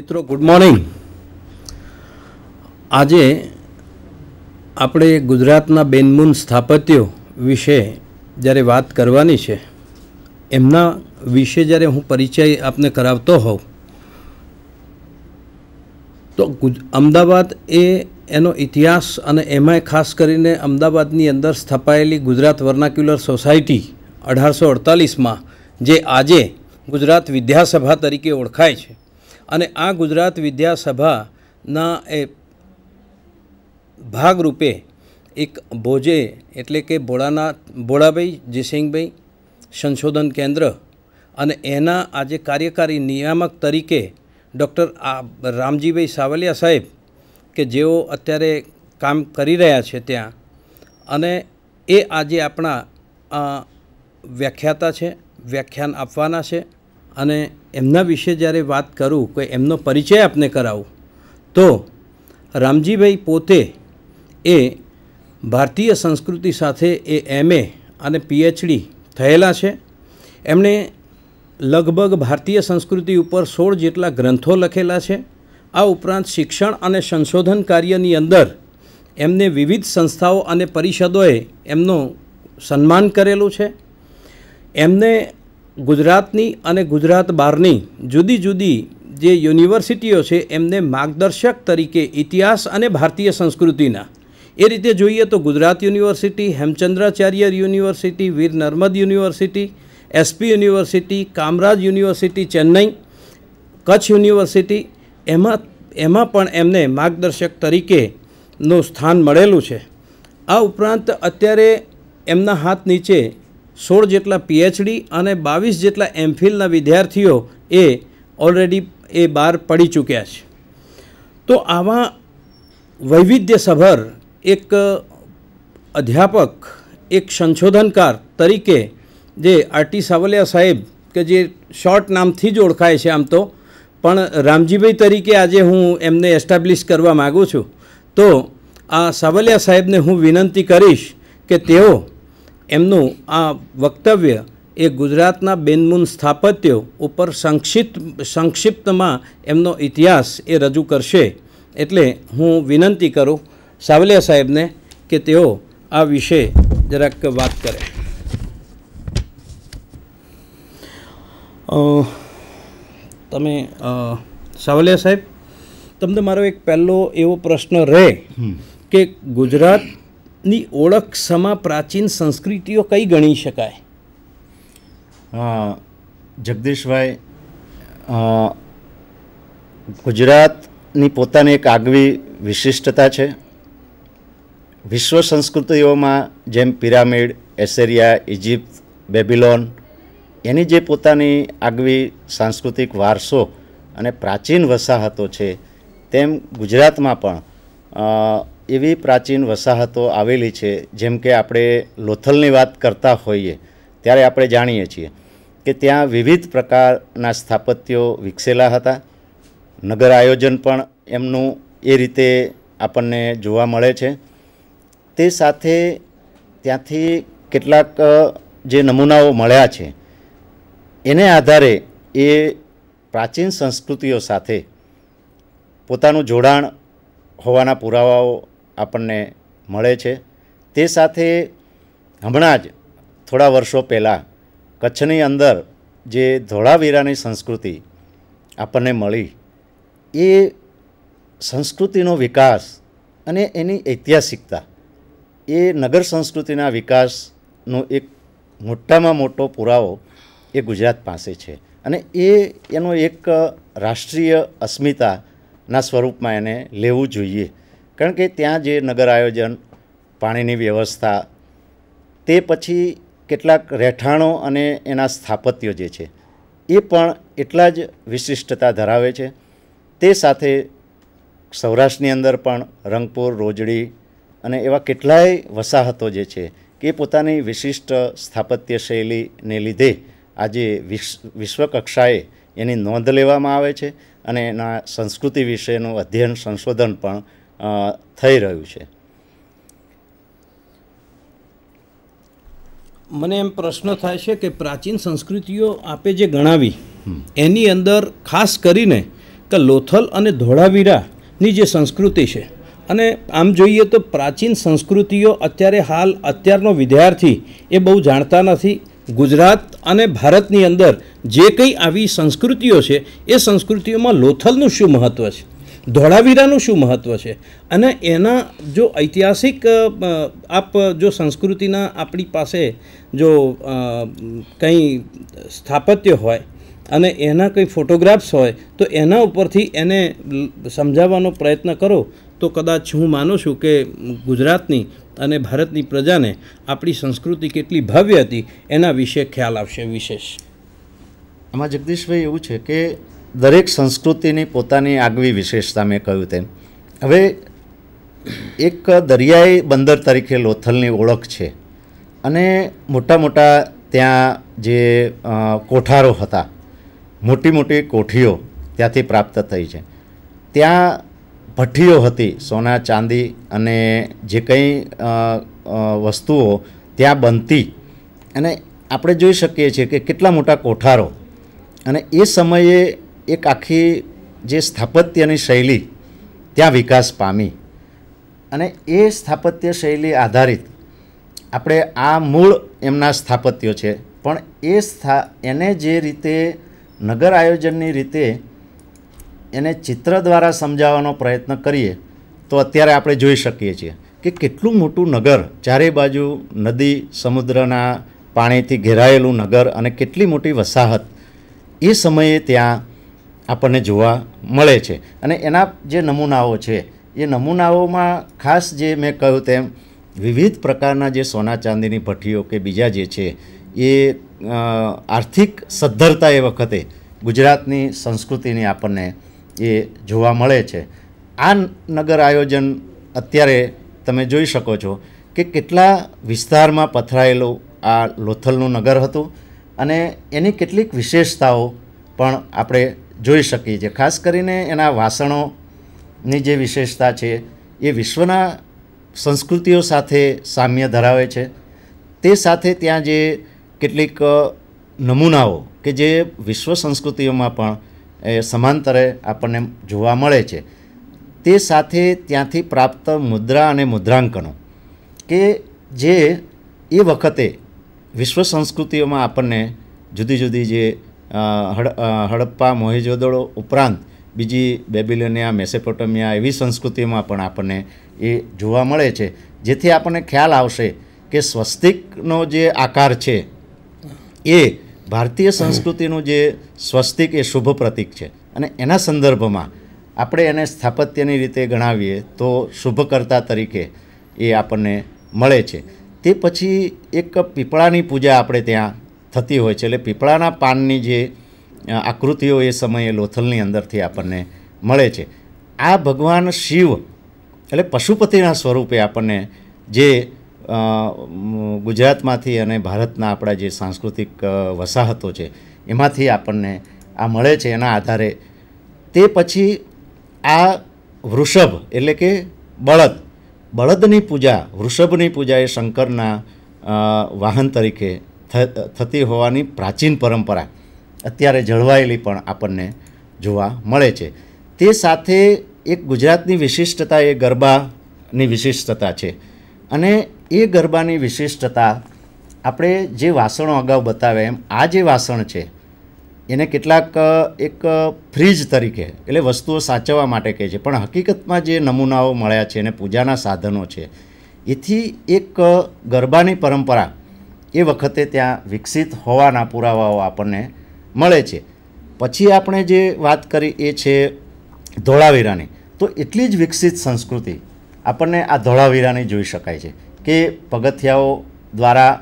મિત્રો good morning આજે આપણે ગુજરાતના બેનમૂન સ્થાપત્યો વિશે જ્યારે વાત કરવાની છે એમના વિશે જ્યારે હું પરિચય આપને કરાવતો હોઉં તો અમદાવાદ એ એનો ઇતિહાસ અને એમાંય ખાસ કરીને અમદાવાદની અંદર સ્થપાયેલી ગુજરાત વર્નાક્યુલર સોસાયટી અઢારસો અડતાલીસમાં જે આજે ગુજરાત વિદ્યાસભા તરીકે ઓળખાય છે અને આ ગુજરાત વિદ્યાસભાના એ ભાગરૂપે એક ભોજે એટલે કે ભોળાના ભોળાભાઈ જયસિંહભાઈ સંશોધન કેન્દ્ર અને એના આજે કાર્યકારી નિયામક તરીકે ડૉક્ટર રામજીભાઈ સાવલિયા સાહેબ કે જેઓ અત્યારે કામ કરી રહ્યા છે ત્યાં અને એ આજે આપણા વ્યાખ્યાતા છે વ્યાખ્યાન આપવાના છે અને એમના વિશે જ્યારે વાત કરું કે એમનો પરિચય આપને કરાવું તો રામજીભાઈ પોતે એ ભારતીય સંસ્કૃતિ સાથે એ એમએ અને પીએચડી થયેલા છે એમણે લગભગ ભારતીય સંસ્કૃતિ ઉપર સોળ જેટલા ગ્રંથો લખેલા છે આ ઉપરાંત શિક્ષણ અને સંશોધન કાર્યની અંદર એમને વિવિધ સંસ્થાઓ અને પરિષદોએ એમનું સન્માન કરેલું છે એમને ગુજરાતની અને ગુજરાત બહારની જુદી જુદી જે યુનિવર્સિટીઓ છે એમને માર્ગદર્શક તરીકે ઇતિહાસ અને ભારતીય સંસ્કૃતિના એ રીતે જોઈએ તો Gujarat university Hemchandracharya university Veer Narmad university SP university Kamaraj university Chennai Kutch university એમાં એમાં પણ એમને માર્ગદર્શક તરીકેનું સ્થાન મળેલું છે આ ઉપરાંત અત્યારે એમના હાથ નીચે સોળ જેટલા પીએચડી અને બાવીસ જેટલા એમફિલના વિદ્યાર્થીઓ એ ઓલરેડી એ બહાર પડી ચૂક્યા છે તો આવા વૈવિધ્યસભર એક અધ્યાપક એક સંશોધનકાર તરીકે જે આરટી સાવલિયા સાહેબ કે જે શોર્ટ નામથી જ ઓળખાય છે આમ તો પણ રામજીભાઈ તરીકે આજે હું એમને એસ્ટાબ્લિશ કરવા માગું છું તો આ સાવલિયા સાહેબને હું વિનંતી કરીશ કે તેઓ એમનું આ વક્તવ્ય એ ગુજરાતના બેનમૂન સ્થાપત્યો ઉપર સંક્ષિપ્ત સંક્ષિપ્તમાં એમનો ઇતિહાસ એ રજૂ કરશે એટલે હું વિનંતી કરું સાવલિયા સાહેબને કે તેઓ આ વિશે જરાક વાત કરે તમે સાવલિયા સાહેબ તમને મારો એક પહેલો એવો પ્રશ્ન રહે કે ગુજરાત ની ઓળખ સમા પ્રાચીન સંસ્કૃતિઓ કઈ ગણી શકાય જગદીશભાઈ ગુજરાતની પોતાની એક આગવી વિશિષ્ટતા છે વિશ્વ સંસ્કૃતિઓમાં જેમ પિરામિડ એસેરિયા ઇજિપ્ત બેબિલોન એની જે પોતાની આગવી સાંસ્કૃતિક વારસો અને પ્રાચીન વસાહતો છે તેમ ગુજરાતમાં પણ એવી પ્રાચીન વસાહતો આવેલી છે જેમ કે આપણે લોથલની વાત કરતા હોઈએ ત્યારે આપણે જાણીએ છીએ કે ત્યાં વિવિધ પ્રકારના સ્થાપત્યો વિકસેલા હતા નગર આયોજન પણ એમનું એ રીતે આપણને જોવા મળે છે તે સાથે ત્યાંથી કેટલાક જે નમૂનાઓ મળ્યા છે એને આધારે એ પ્રાચીન સંસ્કૃતિઓ સાથે પોતાનું જોડાણ હોવાના પુરાવાઓ આપણને મળે છે તે સાથે હમણાં જ થોડા વર્ષો પહેલાં કચ્છની અંદર જે ધોળાવીરાની સંસ્કૃતિ આપણને મળી એ સંસ્કૃતિનો વિકાસ અને એની ઐતિહાસિકતા એ નગર સંસ્કૃતિના વિકાસનો એક મોટામાં મોટો પુરાવો એ ગુજરાત પાસે છે અને એ એનો એક રાષ્ટ્રીય અસ્મિતાના સ્વરૂપમાં એને લેવું જોઈએ કારણ કે ત્યાં જે નગર આયોજન પાણીની વ્યવસ્થા તે પછી કેટલાક રહેઠાણો અને એના સ્થાપત્યો જે છે એ પણ એટલા જ વિશિષ્ટતા ધરાવે છે તે સાથે સૌરાષ્ટ્રની અંદર પણ રંગપુર રોજડી અને એવા કેટલાય વસાહતો જે છે કે પોતાની વિશિષ્ટ સ્થાપત્ય શૈલીને લીધે આજે વિશ્વકક્ષાએ એની નોંધ લેવામાં આવે છે અને એના સંસ્કૃતિ વિશેનું અધ્યયન સંશોધન પણ થઈ રહ્યું છે મને એમ પ્રશ્ન થાય છે કે પ્રાચીન સંસ્કૃતિઓ આપે જે ગણાવી એની અંદર ખાસ કરીને કે લોથલ અને ધોળાવીરાની જે સંસ્કૃતિ છે અને આમ જોઈએ તો પ્રાચીન સંસ્કૃતિઓ અત્યારે હાલ અત્યારનો વિદ્યાર્થી એ બહુ જાણતા નથી ગુજરાત અને ભારતની અંદર જે કંઈ આવી સંસ્કૃતિઓ છે એ સંસ્કૃતિઓમાં લોથલનું શું મહત્ત્વ છે ધોળાવીરાનું શું મહત્ત્વ છે અને એના જો ઐતિહાસિક આપ જો સંસ્કૃતિના આપણી પાસે જો કંઈ સ્થાપત્ય હોય અને એના કંઈ ફોટોગ્રાફ્સ હોય તો એના ઉપરથી એને સમજાવવાનો પ્રયત્ન કરો તો કદાચ હું માનું છું કે ગુજરાતની અને ભારતની પ્રજાને આપણી સંસ્કૃતિ કેટલી ભવ્ય હતી એના વિશે ખ્યાલ આવશે વિશેષ આમાં જગદીશભાઈ એવું છે કે દરેક સંસ્કૃતિની પોતાની આગવી વિશેષતા મેં કહ્યું તેમ હવે એક દરિયાઈ બંદર તરીકે લોથલની ઓળખ છે અને મોટા મોટા ત્યાં જે કોઠારો હતા મોટી મોટી કોઠીઓ ત્યાંથી પ્રાપ્ત થઈ છે ત્યાં ભઠ્ઠીઓ હતી સોના ચાંદી અને જે કંઈ વસ્તુઓ ત્યાં બનતી અને આપણે જોઈ શકીએ છીએ કે કેટલા મોટા કોઠારો અને એ સમયે એક આખી જે સ્થાપત્યની શૈલી ત્યાં વિકાસ પામી અને એ સ્થાપત્ય શૈલી આધારિત આપણે આ મૂળ એમના સ્થાપત્યો છે પણ એ સ્થા એને જે રીતે નગર આયોજનની રીતે એને ચિત્ર દ્વારા સમજાવવાનો પ્રયત્ન કરીએ તો અત્યારે આપણે જોઈ શકીએ છીએ કે કેટલું મોટું નગર ચારે બાજુ નદી સમુદ્રના પાણીથી ઘેરાયેલું નગર અને કેટલી મોટી વસાહત એ સમયે ત્યાં આપણને જોવા મળે છે અને એના જે નમૂનાઓ છે એ નમૂનાઓમાં ખાસ જે મેં કહ્યું તેમ વિવિધ પ્રકારના જે સોના ચાંદીની ભઠ્ઠીઓ કે બીજા જે છે એ આર્થિક સદ્ધરતા એ વખતે ગુજરાતની સંસ્કૃતિની આપણને એ જોવા મળે છે આ નગર આયોજન અત્યારે તમે જોઈ શકો છો કે કેટલા વિસ્તારમાં પથરાયેલું આ લોથલનું નગર હતું અને એની કેટલીક વિશેષતાઓ પણ આપણે જોઈ શકીએ છીએ ખાસ કરીને એના વાસણોની જે વિશેષતા છે એ વિશ્વના સંસ્કૃતિઓ સાથે સામ્ય ધરાવે છે તે સાથે ત્યાં જે કેટલીક નમૂનાઓ કે જે વિશ્વ સંસ્કૃતિઓમાં પણ એ સમાંતરે આપણને જોવા મળે છે તે સાથે ત્યાંથી પ્રાપ્ત મુદ્રા અને મુદ્રાંકનો કે જે એ વખતે વિશ્વ સંસ્કૃતિઓમાં આપણને જુદી જુદી જે હડ હડપ્પા મોહેજોદડો ઉપરાંત બીજી બેબિલોનિયા મેસેપોટમિયા એવી સંસ્કૃતિમાં પણ આપણને એ જોવા મળે છે જેથી આપણને ખ્યાલ આવશે કે સ્વસ્તિકનો જે આકાર છે એ ભારતીય સંસ્કૃતિનું જે સ્વસ્તિક એ શુભ પ્રતિક છે અને એના સંદર્ભમાં આપણે એને સ્થાપત્યની રીતે ગણાવીએ તો શુભકર્તા તરીકે એ આપણને મળે છે તે પછી એક પીપળાની પૂજા આપણે ત્યાં થતી હોય છે એટલે પીપળાના પાનની જે આકૃતિઓ એ સમયે લોથલની અંદરથી આપણને મળે છે આ ભગવાન શિવ એટલે પશુપતિના સ્વરૂપે આપણને જે ગુજરાતમાંથી અને ભારતના આપણા જે સાંસ્કૃતિક વસાહતો છે એમાંથી આપણને આ મળે છે એના આધારે તે પછી આ વૃષભ એટલે કે બળદ બળદની પૂજા વૃષભની પૂજા એ શંકરના વાહન તરીકે થતી હોવાની પ્રાચીન પરંપરા અત્યારે જળવાયેલી પણ આપણને જોવા મળે છે તે સાથે એક ગુજરાતની વિશિષ્ટતા એ ગરબાની વિશિષ્ટતા છે અને એ ગરબાની વિશિષ્ટતા આપણે જે વાસણો અગાઉ બતાવે એમ આ જે વાસણ છે એને કેટલાક એક ફ્રીજ તરીકે એટલે વસ્તુઓ સાચવવા માટે કહે છે પણ હકીકતમાં જે નમૂનાઓ મળ્યા છે એને પૂજાના સાધનો છે એથી એક ગરબાની પરંપરા એ વખતે ત્યાં વિકસિત હોવાના પુરાવાઓ આપણને મળે છે પછી આપણે જે વાત કરી એ છે ધોળાવીરાની તો એટલી જ વિકસિત સંસ્કૃતિ આપણને આ ધોળાવીરાની જોઈ શકાય છે કે પગથિયાઓ દ્વારા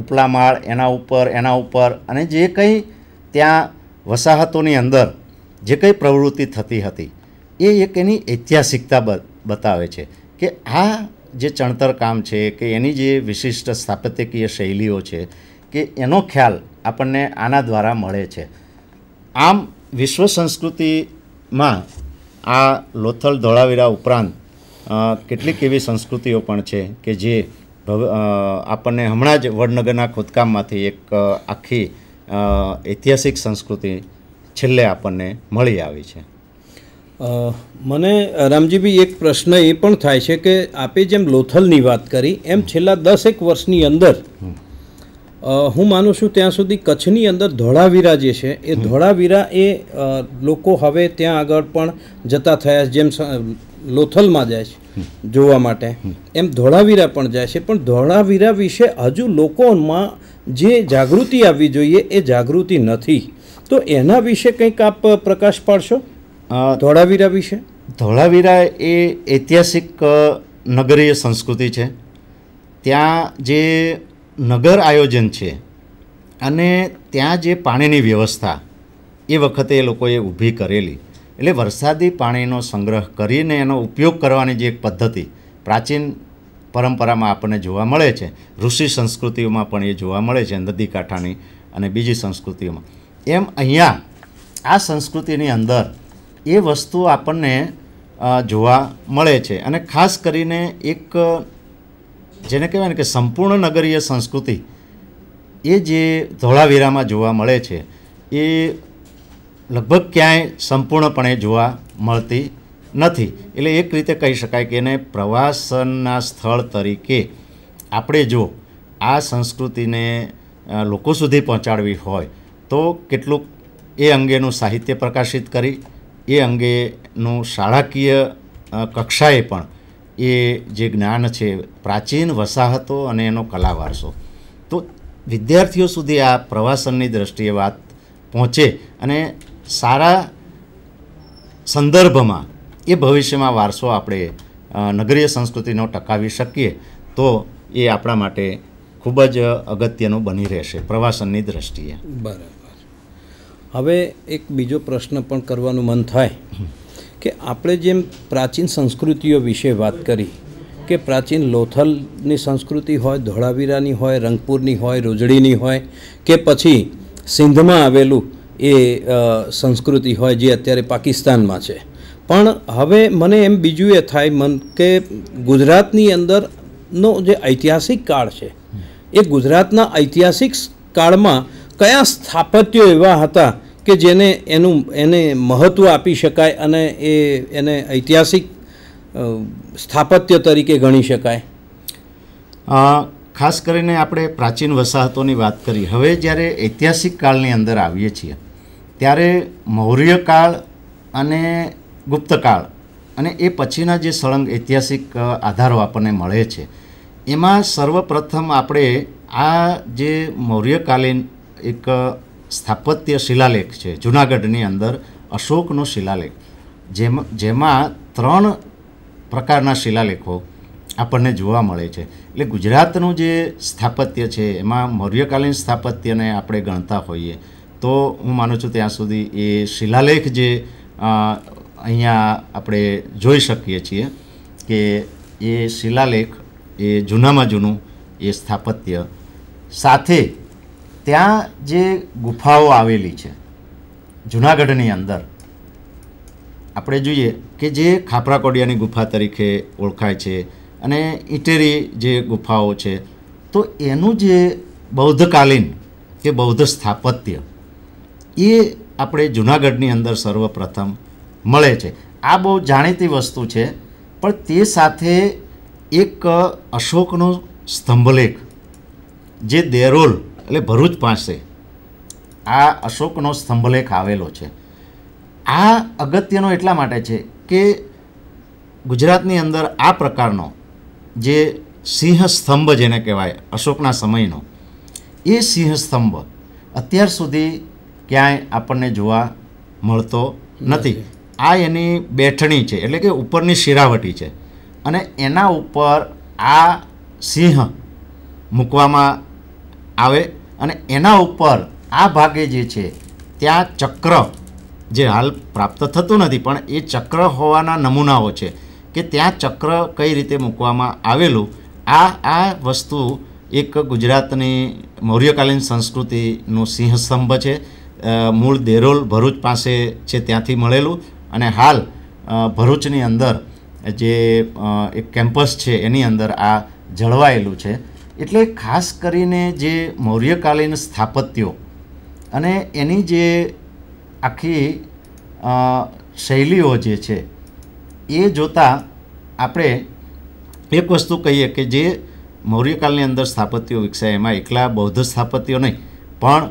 ઉપલા માળ એના ઉપર એના ઉપર અને જે કંઈ ત્યાં વસાહતોની અંદર જે કંઈ પ્રવૃત્તિ થતી હતી એ એક એની ઐતિહાસિકતા બતાવે છે કે આ જે ચણતર કામ છે કે એની જે વિશિષ્ટ સ્થાપત્યકીય શૈલીઓ છે કે એનો ખ્યાલ આપણને આના દ્વારા મળે છે આમ વિશ્વ સંસ્કૃતિમાં આ લોથલ ધોળાવીરા ઉપરાંત કેટલીક એવી સંસ્કૃતિઓ પણ છે કે જે ભવ આપણને હમણાં જ વડનગરના ખોદકામમાંથી એક આખી ઐતિહાસિક સંસ્કૃતિ છેલ્લે આપણને મળી આવી છે મને રામજીભાઈ એક પ્રશ્ન એ પણ થાય છે કે આપે જેમ લોથલની વાત કરી એમ છેલ્લા દસ એક વર્ષની અંદર હું માનું છું ત્યાં સુધી કચ્છની અંદર ધોળાવીરા જે છે એ ધોળાવીરા એ લોકો હવે ત્યાં આગળ પણ જતા થયા જેમ લોથલમાં જાય છે જોવા માટે એમ ધોળાવીરા પણ જાય છે પણ ધોળાવીરા વિશે હજુ લોકોમાં જે જાગૃતિ આવવી જોઈએ એ જાગૃતિ નથી તો એના વિશે કંઈક આપ પ્રકાશ પાડશો ધોળાવીરા વિશે ધોળાવીરા એ ઐતિહાસિક નગરીય સંસ્કૃતિ છે ત્યાં જે નગર આયોજન છે અને ત્યાં જે પાણીની વ્યવસ્થા એ વખતે એ લોકોએ ઊભી કરેલી એટલે વરસાદી પાણીનો સંગ્રહ કરીને એનો ઉપયોગ કરવાની જે એક પદ્ધતિ પ્રાચીન પરંપરામાં આપણને જોવા મળે છે ઋષિ સંસ્કૃતિઓમાં પણ એ જોવા મળે છે નદી કાંઠાની અને બીજી સંસ્કૃતિઓમાં એમ અહીંયા આ સંસ્કૃતિની અંદર એ વસ્તુ આપણને જોવા મળે છે અને ખાસ કરીને એક જેને કહેવાય ને કે સંપૂર્ણ નગરીય સંસ્કૃતિ એ જે ધોળાવીરામાં જોવા મળે છે એ લગભગ ક્યાંય સંપૂર્ણપણે જોવા મળતી નથી એટલે એક રીતે કહી શકાય કે એને પ્રવાસનના સ્થળ તરીકે આપણે જો આ સંસ્કૃતિને લોકો સુધી પહોંચાડવી હોય તો કેટલુંક એ અંગેનું સાહિત્ય પ્રકાશિત કરી એ અંગેનું શાળાકીય કક્ષાએ પણ એ જે જ્ઞાન છે પ્રાચીન વસાહતો અને એનો કલા વારસો તો વિદ્યાર્થીઓ સુધી આ પ્રવાસનની દ્રષ્ટિએ વાત પહોંચે અને સારા સંદર્ભમાં એ ભવિષ્યમાં વારસો આપણે નગરીય સંસ્કૃતિનો ટકાવી શકીએ તો એ આપણા માટે ખૂબ જ અગત્યનું બની રહેશે પ્રવાસનની દ્રષ્ટિએ બરાબર હવે એક બીજો પ્રશ્ન પણ કરવાનું મન થાય કે આપણે જેમ પ્રાચીન સંસ્કૃતિઓ વિશે વાત કરી કે પ્રાચીન લોથલની સંસ્કૃતિ હોય ધોળાવીરાની હોય રંગપુરની હોય રોજડીની હોય કે પછી સિંધમાં આવેલું એ સંસ્કૃતિ હોય જે અત્યારે પાકિસ્તાનમાં છે પણ હવે મને એમ બીજું એ થાય મન કે ગુજરાતની અંદરનો જે ઐતિહાસિક કાળ છે એ ગુજરાતના ઐતિહાસિક કાળમાં કયા સ્થાપત્યો એવા હતા કે જેને એનું એને મહત્ત્વ આપી શકાય અને એ એને ઐતિહાસિક સ્થાપત્ય તરીકે ગણી શકાય ખાસ કરીને આપણે પ્રાચીન વસાહતોની વાત કરી હવે જ્યારે ઐતિહાસિક કાળની અંદર આવીએ છીએ ત્યારે મૌર્યકાળ અને ગુપ્તકાળ અને એ પછીના જે સળંગ ઐતિહાસિક આધારો આપણને મળે છે એમાં સર્વપ્રથમ આપણે આ જે મૌર્યકાલીન એક સ્થાપત્ય શિલાલેખ છે જૂનાગઢની અંદર અશોકનો શિલાલેખ જેમ જેમાં ત્રણ પ્રકારના શિલાલેખો આપણને જોવા મળે છે એટલે ગુજરાતનું જે સ્થાપત્ય છે એમાં મૌર્યકાલીન સ્થાપત્યને આપણે ગણતા હોઈએ તો હું માનું છું ત્યાં સુધી એ શિલાલેખ જે અહીંયા આપણે જોઈ શકીએ છીએ કે એ શિલાલેખ એ જૂનામાં જૂનું એ સ્થાપત્ય સાથે ત્યાં જે ગુફાઓ આવેલી છે જૂનાગઢની અંદર આપણે જોઈએ કે જે ખાપરાકોડિયાની ગુફા તરીકે ઓળખાય છે અને ઇટેરી જે ગુફાઓ છે તો એનું જે બૌદ્ધકાલીન કે બૌદ્ધ સ્થાપત્ય એ આપણે જૂનાગઢની અંદર સર્વપ્રથમ મળે છે આ બહુ જાણીતી વસ્તુ છે પણ તે સાથે એક અશોકનો સ્તંભલેખ જે દેરોલ એટલે ભરૂચ પાસે આ અશોકનો સ્તંભલેખ આવેલો છે આ અગત્યનો એટલા માટે છે કે ગુજરાતની અંદર આ પ્રકારનો જે સિંહ સ્તંભ જેને કહેવાય અશોકના સમયનો એ સિંહ સ્તંભ અત્યાર સુધી ક્યાંય આપણને જોવા મળતો નથી આ એની બેઠણી છે એટલે કે ઉપરની શિરાવટી છે અને એના ઉપર આ સિંહ મૂકવામાં આવે અને એના ઉપર આ ભાગે જે છે ત્યાં ચક્ર જે હાલ પ્રાપ્ત થતું નથી પણ એ ચક્ર હોવાના નમૂનાઓ છે કે ત્યાં ચક્ર કઈ રીતે મૂકવામાં આવેલું આ આ વસ્તુ એક ગુજરાતની મૌર્યકાલીન સંસ્કૃતિનું સિંહસ્તંભ છે મૂળ દેરોલ ભરૂચ પાસે છે ત્યાંથી મળેલું અને હાલ ભરૂચની અંદર જે એક કેમ્પસ છે એની અંદર આ જળવાયેલું છે એટલે ખાસ કરીને જે મૌર્યકાલીન સ્થાપત્યો અને એની જે આખી શૈલીઓ જે છે એ જોતાં આપણે એક વસ્તુ કહીએ કે જે મૌર્યકાળની અંદર સ્થાપત્યો વિકસાય એમાં એકલા બૌદ્ધ સ્થાપત્યો નહીં પણ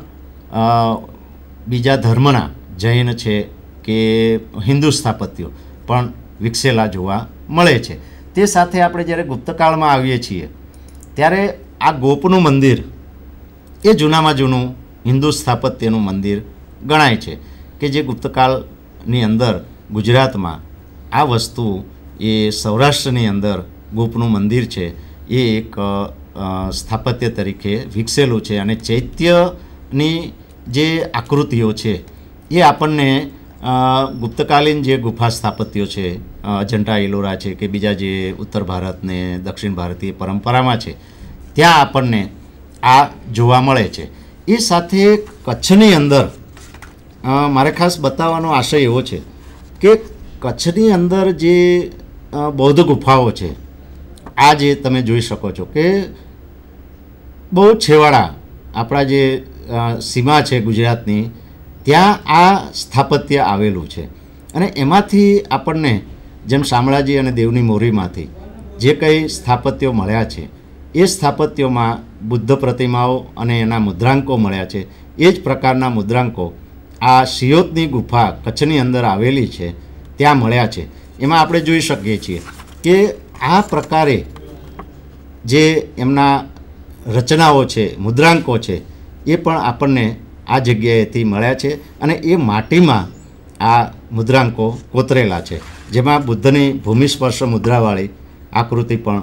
બીજા ધર્મના જૈન છે કે હિન્દુ સ્થાપત્યો પણ વિકસેલા જોવા મળે છે તે સાથે આપણે જ્યારે ગુપ્તકાળમાં આવીએ છીએ ત્યારે આ ગોપનું મંદિર એ જૂનામાં જૂનું હિન્દુ સ્થાપત્યનું મંદિર ગણાય છે કે જે ગુપ્તકાળની અંદર ગુજરાતમાં આ વસ્તુ એ સૌરાષ્ટ્રની અંદર ગોપનું મંદિર છે એ એક સ્થાપત્ય તરીકે વિકસેલું છે અને ચૈત્યની જે આકૃતિઓ છે એ આપણને ગુપ્તકાલીન જે ગુફા સ્થાપત્યો છે અજંટા એલોરા છે કે બીજા જે ઉત્તર ભારતને દક્ષિણ ભારતીય પરંપરામાં છે ત્યાં આપણને આ જોવા મળે છે એ સાથે કચ્છની અંદર મારે ખાસ બતાવવાનો આશય એવો છે કે કચ્છની અંદર જે બૌદ્ધ ગુફાઓ છે આ જે તમે જોઈ શકો છો કે બહુ છેવાડા આપણા જે સીમા છે ગુજરાતની ત્યાં આ સ્થાપત્ય આવેલું છે અને એમાંથી આપણને જેમ શામળાજી અને દેવની મોરીમાંથી જે કંઈ સ્થાપત્યો મળ્યા છે એ સ્થાપત્યોમાં બુદ્ધ પ્રતિમાઓ અને એના મુદ્રાંકો મળ્યા છે એ જ પ્રકારના મુદ્રાંકો આ સિયોતની ગુફા કચ્છની અંદર આવેલી છે ત્યાં મળ્યા છે એમાં આપણે જોઈ શકીએ છીએ કે આ પ્રકારે જે એમના રચનાઓ છે મુદ્રાંકો છે એ પણ આપણને આ જગ્યાએથી મળ્યા છે અને એ માટીમાં આ મુદ્રાંકો કોતરેલા છે જેમાં બુદ્ધની ભૂમિસ્પર્શ મુદ્રાવાળી આકૃતિ પણ